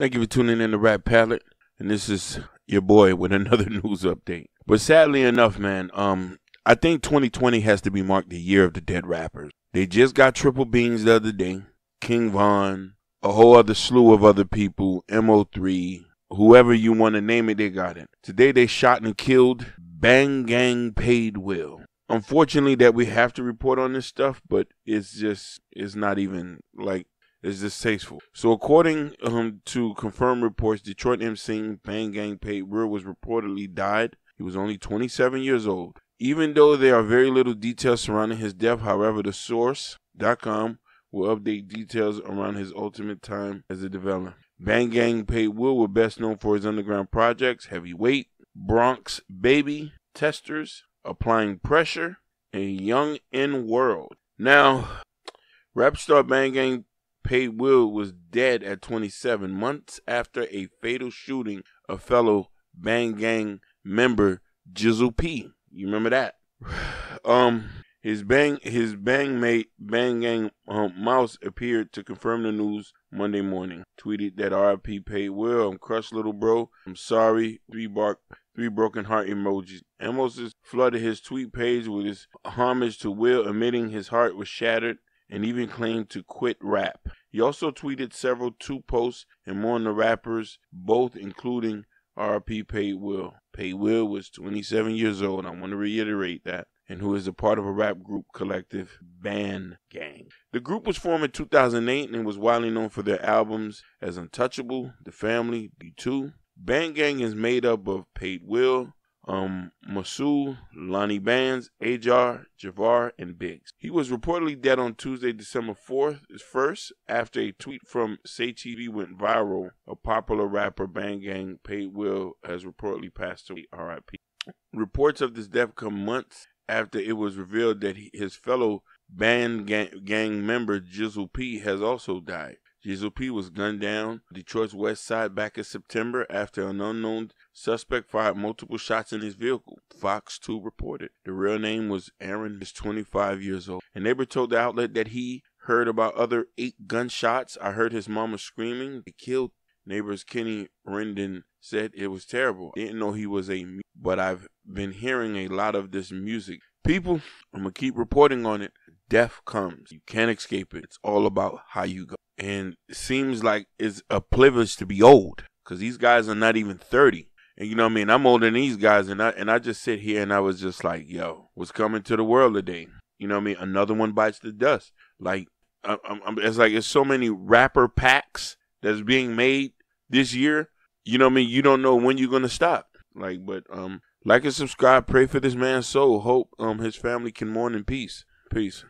Thank you for tuning in to Rap Palette, and this is your boy with another news update. But sadly enough, man, um, I think 2020 has to be marked the year of the dead rappers. They just got Triple Beans the other day, King Von, a whole other slew of other people, Mo3, whoever you want to name it, they got it. Today they shot and killed Bang Gang Paid Will. Unfortunately, that we have to report on this stuff, but it's just it's not even like is distasteful. So, according um, to confirmed reports, Detroit MC Bang Gang Pate Rear was reportedly died. He was only 27 years old. Even though there are very little details surrounding his death, however, the source.com will update details around his ultimate time as a developer. Bang Gang Pay Will were best known for his underground projects, Heavyweight, Bronx Baby, Testers, Applying Pressure, and Young in World. Now, rap star Bang Gang Pay Will was dead at 27 months after a fatal shooting of fellow Bang Gang member Jizzle P. You remember that? um, his bang his bang mate Bang Gang um, Mouse appeared to confirm the news Monday morning. Tweeted that RIP Pay Will. I'm crushed, little bro. I'm sorry. Three bark three broken heart emojis. Amos flooded his tweet page with his homage to Will, admitting his heart was shattered and even claimed to quit rap. He also tweeted several two posts and more on the rappers, both including RP Pay Will. Pay Will was 27 years old. I want to reiterate that and who is a part of a rap group collective, Band Gang. The group was formed in 2008 and was widely known for their albums as Untouchable, The Family, B2. Band Gang is made up of Paid Will, um, Masul, Lonnie Bands, Ajar, Javar, and Biggs. He was reportedly dead on Tuesday, December 4th, 1st, after a tweet from Say TV went viral. A popular rapper, Bang Gang, Paid Will, has reportedly passed away, RIP. Reports of this death come months after it was revealed that he, his fellow band gang, gang member Jizzle P has also died. P was gunned down Detroit's west side back in September after an unknown suspect fired multiple shots in his vehicle, Fox 2 reported. The real name was Aaron, is 25 years old. A neighbor told the outlet that he heard about other eight gunshots. I heard his mama screaming. It killed neighbors. Kenny Rendon said it was terrible. Didn't know he was a, but I've been hearing a lot of this music. People, I'm gonna keep reporting on it death comes. You can't escape it. It's all about how you go. And it seems like it's a privilege to be old because these guys are not even 30. And you know what I mean? I'm older than these guys, and I and I just sit here and I was just like, yo, what's coming to the world today? You know what I mean? Another one bites the dust. Like, I, I, it's like it's so many rapper packs that's being made this year. You know what I mean? You don't know when you're gonna stop. Like, but um, like and subscribe. Pray for this man's soul. Hope um his family can mourn in peace. Peace.